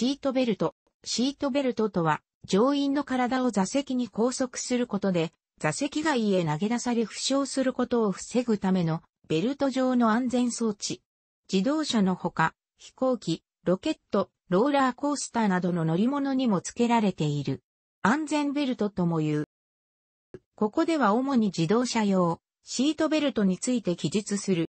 シートベルト。シートベルトとは、乗員の体を座席に拘束することで、座席外へ投げ出され負傷することを防ぐためのベルト上の安全装置。自動車のほか、飛行機、ロケット、ローラーコースターなどの乗り物にも付けられている。安全ベルトとも言う。ここでは主に自動車用、シートベルトについて記述する。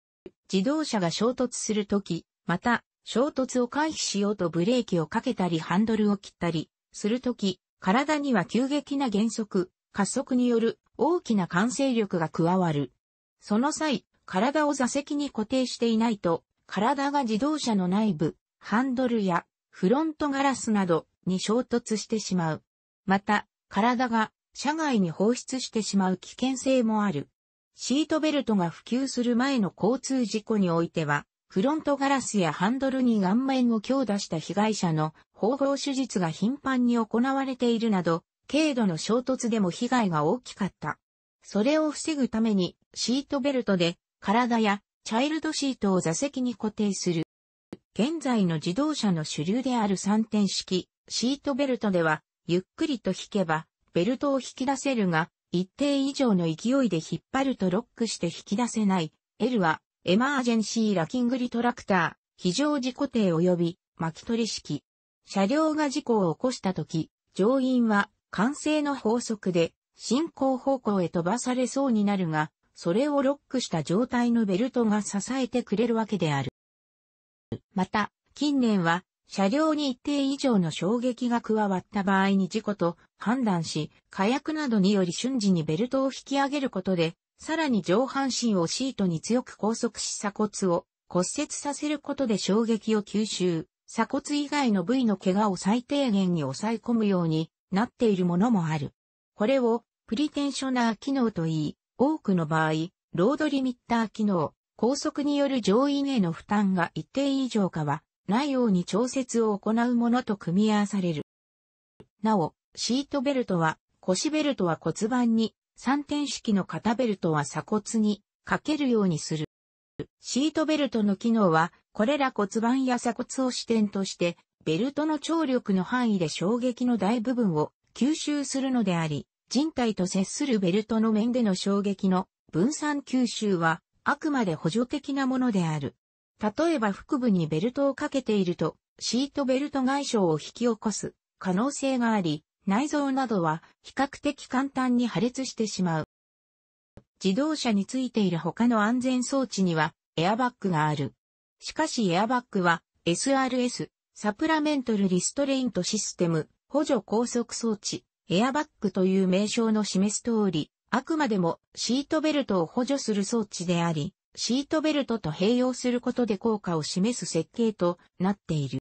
自動車が衝突するとき、また、衝突を回避しようとブレーキをかけたりハンドルを切ったりするとき、体には急激な減速、加速による大きな慣性力が加わる。その際、体を座席に固定していないと、体が自動車の内部、ハンドルやフロントガラスなどに衝突してしまう。また、体が車外に放出してしまう危険性もある。シートベルトが普及する前の交通事故においては、フロントガラスやハンドルに顔面を強打した被害者の縫合手術が頻繁に行われているなど、軽度の衝突でも被害が大きかった。それを防ぐためにシートベルトで体やチャイルドシートを座席に固定する。現在の自動車の主流である3点式シートベルトではゆっくりと引けばベルトを引き出せるが一定以上の勢いで引っ張るとロックして引き出せない L はエマージェンシーラキングリトラクター、非常事故艇及び巻き取り式。車両が事故を起こした時、乗員は慣性の法則で進行方向へ飛ばされそうになるが、それをロックした状態のベルトが支えてくれるわけである。また、近年は車両に一定以上の衝撃が加わった場合に事故と判断し、火薬などにより瞬時にベルトを引き上げることで、さらに上半身をシートに強く拘束し鎖骨を骨折させることで衝撃を吸収、鎖骨以外の部位の怪我を最低限に抑え込むようになっているものもある。これをプリテンショナー機能といい、多くの場合、ロードリミッター機能、拘束による上院への負担が一定以上かは、ないように調節を行うものと組み合わされる。なお、シートベルトは、腰ベルトは骨盤に3点式の肩ベルトは鎖骨にかけるようにする。シートベルトの機能は、これら骨盤や鎖骨を支点として、ベルトの張力の範囲で衝撃の大部分を吸収するのであり、人体と接するベルトの面での衝撃の分散吸収は、あくまで補助的なものである。例えば腹部にベルトをかけていると、シートベルト外傷を引き起こす可能性があり、内臓などは比較的簡単に破裂してしまう。自動車についている他の安全装置にはエアバッグがある。しかしエアバッグは SRS、サプラメントルリストレイントシステム、補助高速装置、エアバッグという名称の示す通り、あくまでもシートベルトを補助する装置であり、シートベルトと併用することで効果を示す設計となっている。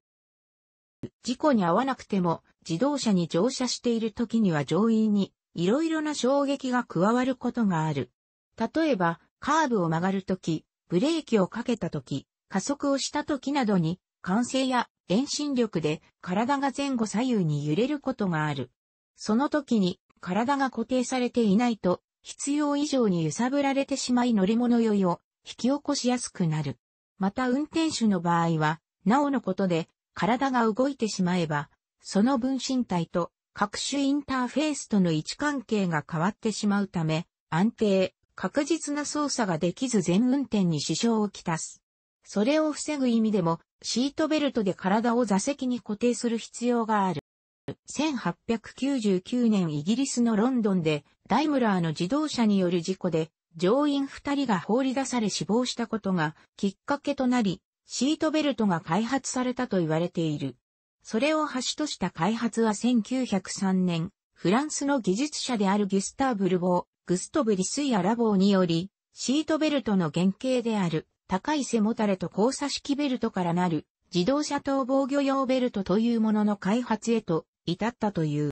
事故に遭わなくても自動車に乗車している時には乗員にいろいろな衝撃が加わることがある。例えば、カーブを曲がるとき、ブレーキをかけたとき、加速をしたときなどに、慣性や遠心力で体が前後左右に揺れることがある。その時に体が固定されていないと、必要以上に揺さぶられてしまい乗り物酔いを引き起こしやすくなる。また運転手の場合は、なおのことで体が動いてしまえば、その分身体と各種インターフェースとの位置関係が変わってしまうため、安定、確実な操作ができず全運転に支障をきたす。それを防ぐ意味でも、シートベルトで体を座席に固定する必要がある。1899年イギリスのロンドンで、ダイムラーの自動車による事故で、乗員2人が放り出され死亡したことがきっかけとなり、シートベルトが開発されたと言われている。それを端とした開発は1903年、フランスの技術者であるギュスター・ブルボー、グストブ・リスイア・ラボーにより、シートベルトの原型である、高い背もたれと交差式ベルトからなる、自動車等防御用ベルトというものの開発へと至ったという。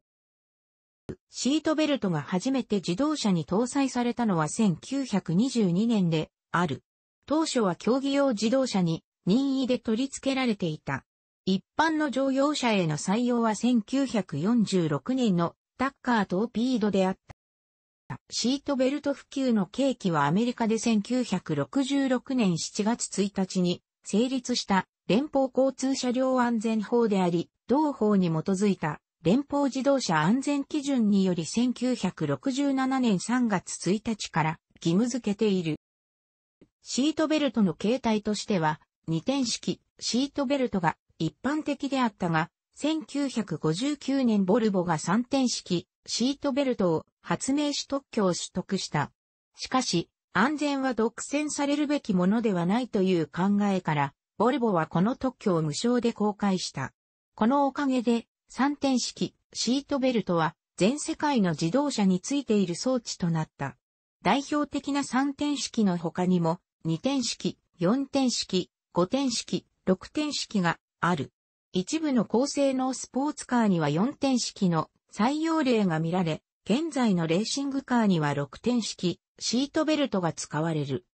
シートベルトが初めて自動車に搭載されたのは1922年である。当初は競技用自動車に任意で取り付けられていた一般の乗用車への採用は1946年のタッカートーピードであった。シートベルト普及の契機はアメリカで1966年7月1日に成立した連邦交通車両安全法であり、同法に基づいた連邦自動車安全基準により1967年3月1日から義務付けている。シートベルトの形態としては、二点式シートベルトが一般的であったが、1959年ボルボが三点式シートベルトを発明し特許を取得した。しかし、安全は独占されるべきものではないという考えから、ボルボはこの特許を無償で公開した。このおかげで、三点式シートベルトは全世界の自動車についている装置となった。代表的な三点式の他にも、二点式、四点式、五点式、六点式がある。一部の高性能スポーツカーには4点式の採用例が見られ、現在のレーシングカーには6点式シートベルトが使われる。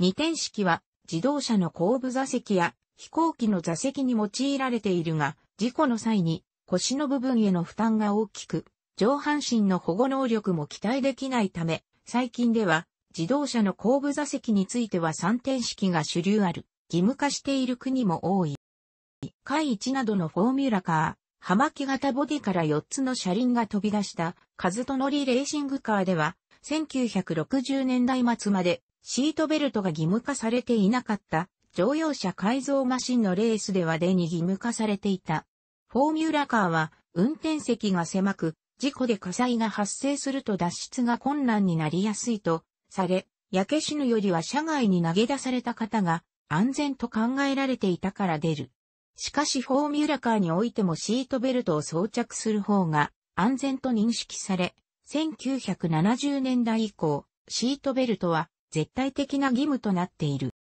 2点式は自動車の後部座席や飛行機の座席に用いられているが、事故の際に腰の部分への負担が大きく、上半身の保護能力も期待できないため、最近では自動車の後部座席については3点式が主流ある、義務化している国も多い。海一などのフォーミュラカー、葉巻型ボディから4つの車輪が飛び出したカズトノリレーシングカーでは、1960年代末までシートベルトが義務化されていなかった乗用車改造マシンのレースではでに義務化されていた。フォーミュラカーは運転席が狭く、事故で火災が発生すると脱出が困難になりやすいとされ、焼け死ぬよりは車外に投げ出された方が安全と考えられていたから出る。しかしフォーミュラカーにおいてもシートベルトを装着する方が安全と認識され、1970年代以降、シートベルトは絶対的な義務となっている。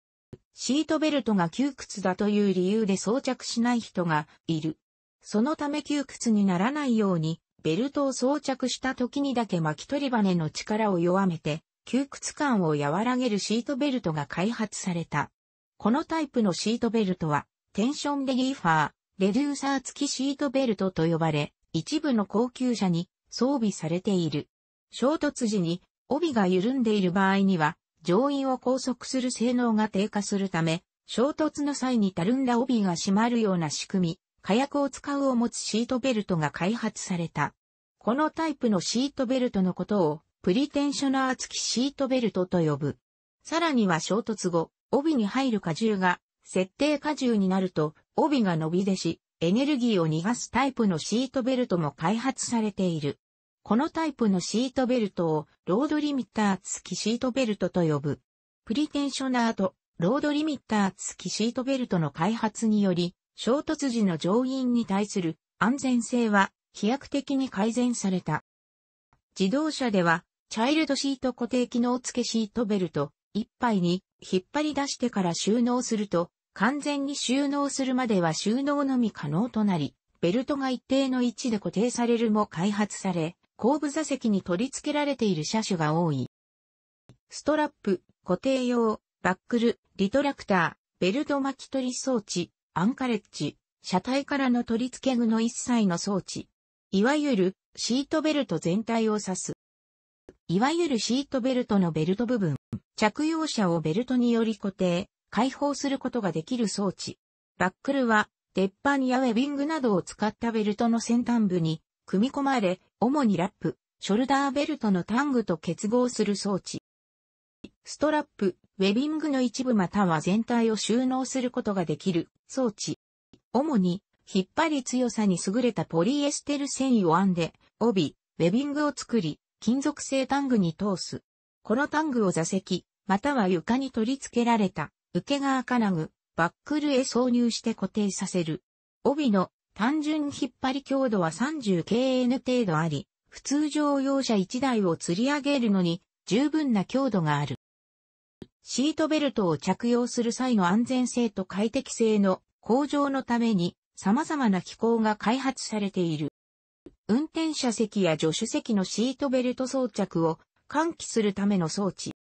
シートベルトが窮屈だという理由で装着しない人がいる。そのため窮屈にならないように、ベルトを装着した時にだけ巻き取りバネの力を弱めて、窮屈感を和らげるシートベルトが開発された。このタイプのシートベルトは、テンションレリーファー、レデューサー付きシートベルトと呼ばれ、一部の高級車に装備されている。衝突時に帯が緩んでいる場合には、乗員を拘束する性能が低下するため、衝突の際にたるんだ帯が締まるような仕組み、火薬を使うを持つシートベルトが開発された。このタイプのシートベルトのことを、プリテンショナー付きシートベルトと呼ぶ。さらには衝突後、帯に入る荷重が設定荷重になると、帯が伸び出し、エネルギーを逃がすタイプのシートベルトも開発されている。このタイプのシートベルトをロードリミッター付きシートベルトと呼ぶ。プリテンショナーとロードリミッター付きシートベルトの開発により、衝突時の乗員に対する安全性は飛躍的に改善された。自動車では、チャイルドシート固定機能付けシートベルト、一杯に引っ張り出してから収納すると、完全に収納するまでは収納のみ可能となり、ベルトが一定の位置で固定されるも開発され、後部座席に取り付けられている車種が多い。ストラップ、固定用、バックル、リトラクター、ベルト巻き取り装置、アンカレッジ、車体からの取り付け具の一切の装置。いわゆるシートベルト全体を指す。いわゆるシートベルトのベルト部分。着用者をベルトにより固定、解放することができる装置。バックルは、鉄板やウェビングなどを使ったベルトの先端部に組み込まれ、主にラップ、ショルダーベルトのタングと結合する装置。ストラップ、ウェビングの一部または全体を収納することができる装置。主に引っ張り強さに優れたポリエステル繊維を編んで、帯、ウェビングを作り、金属製タングに通す。このタングを座席、または床に取り付けられた受け側金具、バックルへ挿入して固定させる。帯の単純引っ張り強度は 30kN 程度あり、普通乗用車1台を吊り上げるのに十分な強度がある。シートベルトを着用する際の安全性と快適性の向上のために様々な機構が開発されている。運転者席や助手席のシートベルト装着を喚起するための装置。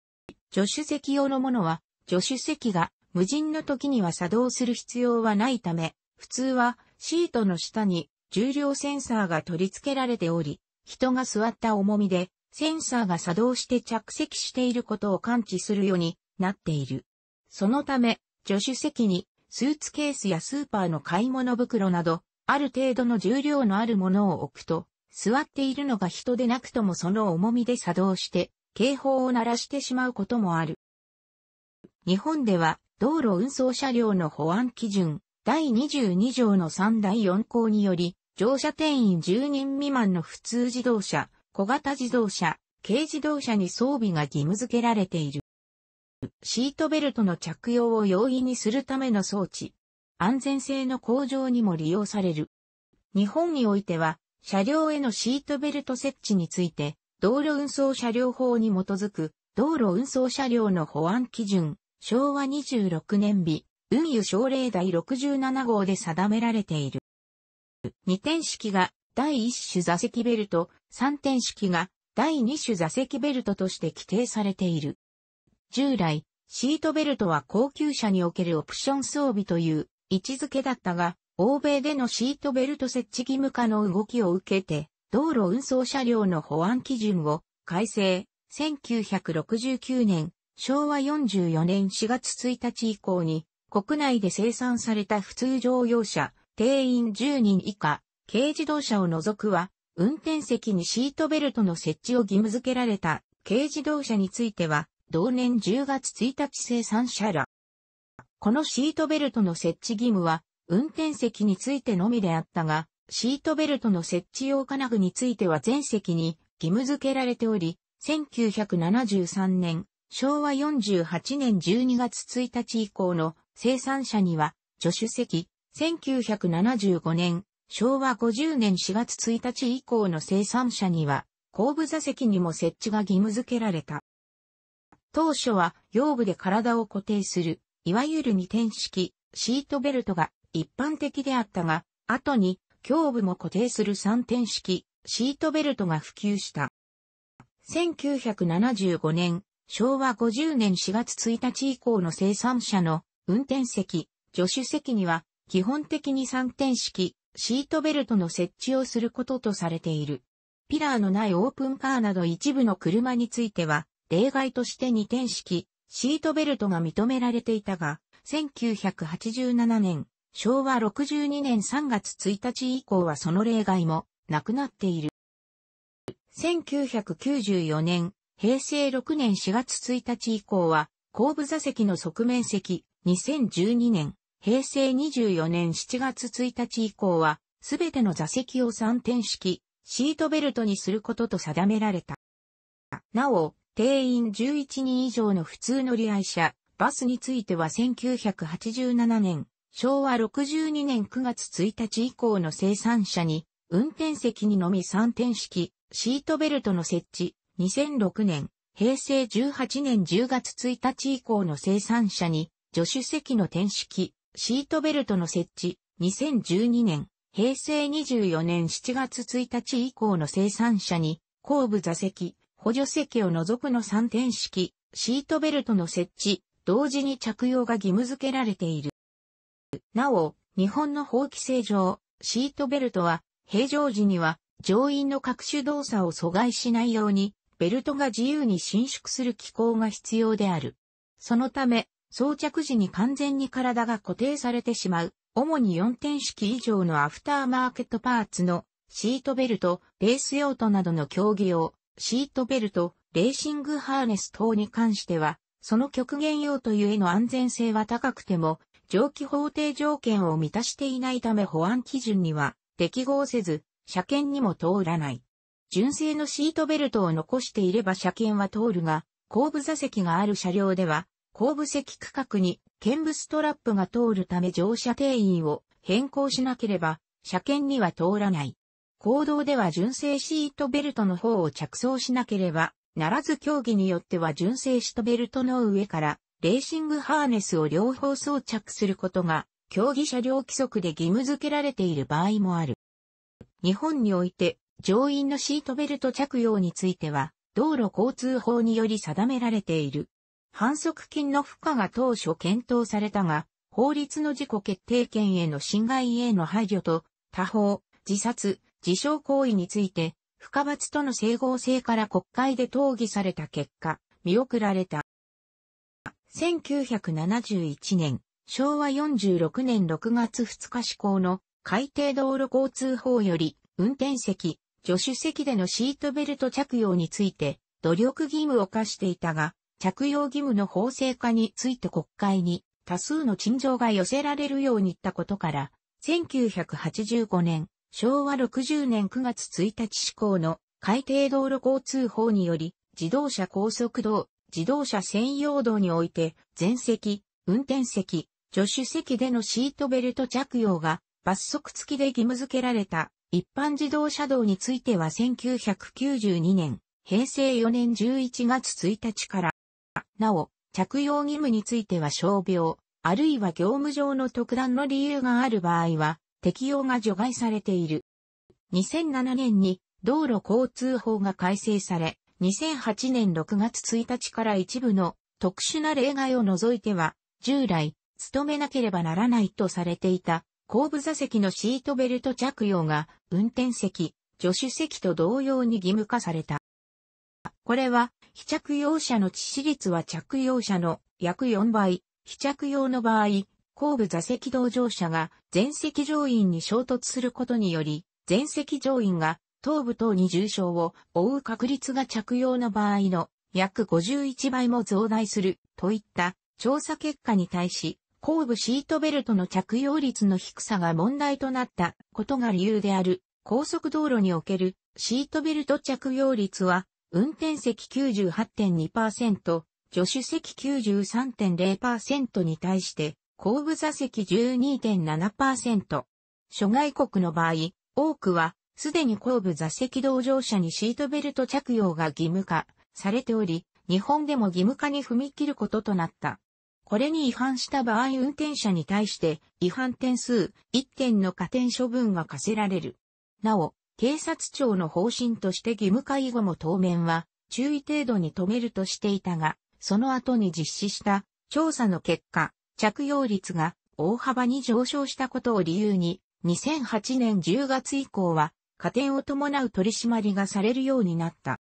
助手席用のものは助手席が無人の時には作動する必要はないため、普通はシートの下に重量センサーが取り付けられており、人が座った重みでセンサーが作動して着席していることを感知するようになっている。そのため、助手席にスーツケースやスーパーの買い物袋など、ある程度の重量のあるものを置くと、座っているのが人でなくともその重みで作動して、警報を鳴らしてしまうこともある。日本では道路運送車両の保安基準第22条の3第4項により乗車定員10人未満の普通自動車、小型自動車、軽自動車に装備が義務付けられている。シートベルトの着用を容易にするための装置。安全性の向上にも利用される。日本においては、車両へのシートベルト設置について、道路運送車両法に基づく、道路運送車両の保安基準、昭和26年日、運輸省令第67号で定められている。二点式が第一種座席ベルト、三点式が第二種座席ベルトとして規定されている。従来、シートベルトは高級車におけるオプション装備という位置づけだったが、欧米でのシートベルト設置義務化の動きを受けて、道路運送車両の保安基準を改正、1969年昭和44年4月1日以降に、国内で生産された普通乗用車、定員10人以下、軽自動車を除くは、運転席にシートベルトの設置を義務付けられた軽自動車については、同年10月1日生産者ら。このシートベルトの設置義務は、運転席についてのみであったが、シートベルトの設置用金具については全席に義務付けられており、1973年昭和48年12月1日以降の生産者には、助手席、1975年、昭和50年4月1日以降の生産者には、後部座席にも設置が義務付けられた。当初は、腰部で体を固定する、いわゆる二点式、シートベルトが一般的であったが、後に、胸部も固定する三点式、シートベルトが普及した。1975年、昭和50年4月1日以降の生産者の運転席、助手席には基本的に3点式、シートベルトの設置をすることとされている。ピラーのないオープンカーなど一部の車については、例外として2点式、シートベルトが認められていたが、1987年、昭和62年3月1日以降はその例外もなくなっている。1994年、平成6年4月1日以降は、後部座席の側面席、2012年、平成24年7月1日以降は、すべての座席を三点式、シートベルトにすることと定められた。なお、定員11人以上の普通乗り合い車、バスについては1987年、昭和62年9月1日以降の生産者に、運転席にのみ三点式、シートベルトの設置、2006年、平成18年10月1日以降の生産者に、助手席の転式、シートベルトの設置、2012年、平成24年7月1日以降の生産者に、後部座席、補助席を除くの3点式、シートベルトの設置、同時に着用が義務付けられている。なお、日本の法規制上、シートベルトは、平常時には、乗員の各種動作を阻害しないように、ベルトが自由に伸縮する機構が必要である。そのため、装着時に完全に体が固定されてしまう、主に4点式以上のアフターマーケットパーツのシートベルト、レース用途などの競技用、シートベルト、レーシングハーネス等に関しては、その極限用途ゆえの安全性は高くても、蒸気法定条件を満たしていないため保安基準には適合せず、車検にも通らない。純正のシートベルトを残していれば車検は通るが、後部座席がある車両では、後部席区画に見部ストラップが通るため乗車定員を変更しなければ、車検には通らない。行動では純正シートベルトの方を着装しなければ、ならず競技によっては純正シートベルトの上から、レーシングハーネスを両方装着することが、競技車両規則で義務付けられている場合もある。日本において、乗員のシートベルト着用については、道路交通法により定められている。反則金の負荷が当初検討されたが、法律の事故決定権への侵害への配慮と、他方、自殺、自傷行為について、不可罰との整合性から国会で討議された結果、見送られた。1971年、昭和46年6月2日施行の改定道路交通法より、運転席、助手席でのシートベルト着用について努力義務を課していたが、着用義務の法制化について国会に多数の陳情が寄せられるようにったことから、1985年、昭和60年9月1日施行の海底道路交通法により、自動車高速道、自動車専用道において、前席、運転席、助手席でのシートベルト着用が罰則付きで義務付けられた一般自動車道については1992年、平成4年11月1日から、なお、着用義務については傷病、あるいは業務上の特段の理由がある場合は、適用が除外されている。2007年に道路交通法が改正され、2008年6月1日から一部の特殊な例外を除いては、従来、勤めなければならないとされていた後部座席のシートベルト着用が運転席、助手席と同様に義務化された。これは、非着用者の致死率は着用者の約4倍、非着用の場合、後部座席同乗者が前席乗員に衝突することにより、前席乗員が頭部等に重傷を負う確率が着用の場合の約51倍も増大するといった調査結果に対し、後部シートベルトの着用率の低さが問題となったことが理由である。高速道路におけるシートベルト着用率は、運転席98.2%、助手席93.0%に対して、後部座席12.7%。諸外国の場合、多くは、すでに後部座席同乗者にシートベルト着用が義務化されており、日本でも義務化に踏み切ることとなった。これに違反した場合運転者に対して違反点数1件の加点処分が課せられる。なお、警察庁の方針として義務化以後も当面は注意程度に止めるとしていたが、その後に実施した調査の結果、着用率が大幅に上昇したことを理由に、2008年10月以降は加点を伴う取り締まりがされるようになった。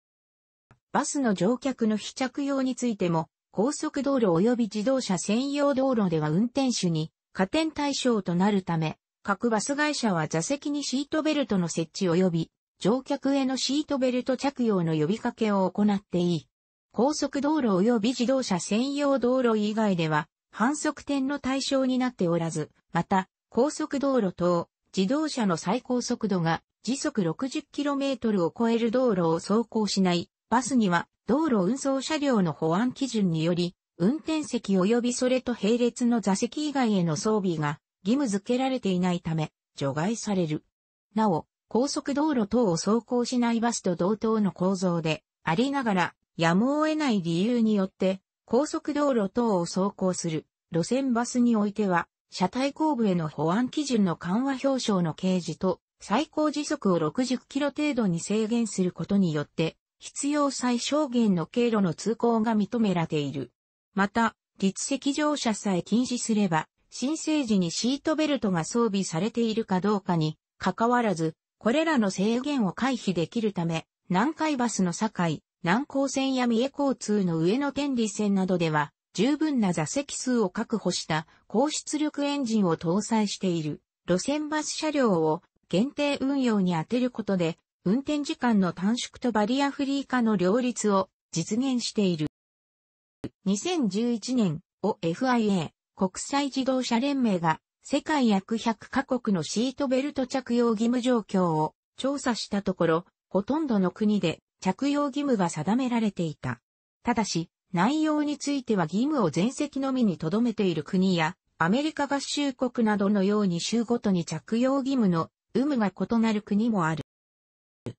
バスの乗客の非着用についても高速道路及び自動車専用道路では運転手に加点対象となるため、各バス会社は座席にシートベルトの設置及び乗客へのシートベルト着用の呼びかけを行っていい。高速道路及び自動車専用道路以外では反則点の対象になっておらず、また高速道路等自動車の最高速度が時速 60km を超える道路を走行しないバスには道路運送車両の保安基準により、運転席及びそれと並列の座席以外への装備が義務付けられていないため、除外される。なお、高速道路等を走行しないバスと同等の構造でありながら、やむを得ない理由によって、高速道路等を走行する路線バスにおいては、車体後部への保安基準の緩和表彰の掲示と、最高時速を60キロ程度に制限することによって、必要最小限の経路の通行が認められている。また、立席乗車さえ禁止すれば、申請時にシートベルトが装備されているかどうかに、かかわらず、これらの制限を回避できるため、南海バスの境、南高線や三重交通の上野天理線などでは、十分な座席数を確保した高出力エンジンを搭載している路線バス車両を限定運用に充てることで運転時間の短縮とバリアフリー化の両立を実現している。2011年を FIA 国際自動車連盟が世界約100カ国のシートベルト着用義務状況を調査したところ、ほとんどの国で着用義務が定められていた。ただし、内容については義務を全席のみに留めている国や、アメリカ合衆国などのように州ごとに着用義務の有無が異なる国もある。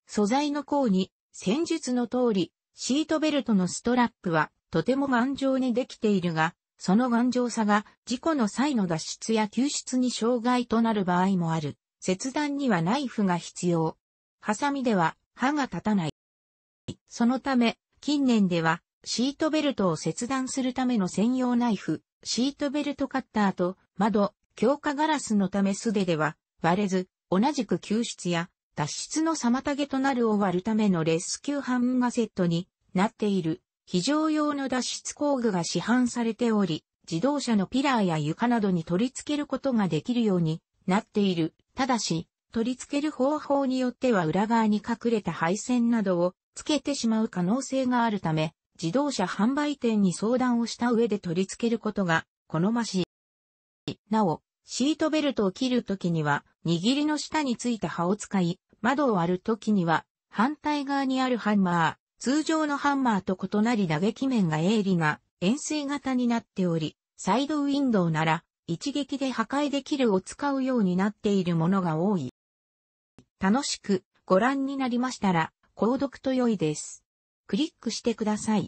素材の項に、戦術の通り、シートベルトのストラップはとても頑丈にできているが、その頑丈さが事故の際の脱出や救出に障害となる場合もある。切断にはナイフが必要。ハサミでは歯が立たない。そのため、近年ではシートベルトを切断するための専用ナイフ、シートベルトカッターと窓、強化ガラスのため素手では割れず、同じく救出や脱出の妨げとなるを割るためのレスキューハンガセットになっている非常用の脱出工具が市販されており、自動車のピラーや床などに取り付けることができるようになっている。ただし、取り付ける方法によっては裏側に隠れた配線などをつけてしまう可能性があるため、自動車販売店に相談をした上で取り付けることが好ましい。なお、シートベルトを切るときには、握りの下についた刃を使い、窓を割るときには、反対側にあるハンマー、通常のハンマーと異なり打撃面が鋭利な円錐型になっており、サイドウィンドウなら一撃で破壊できるを使うようになっているものが多い。楽しくご覧になりましたら、購読と良いです。クリックしてください。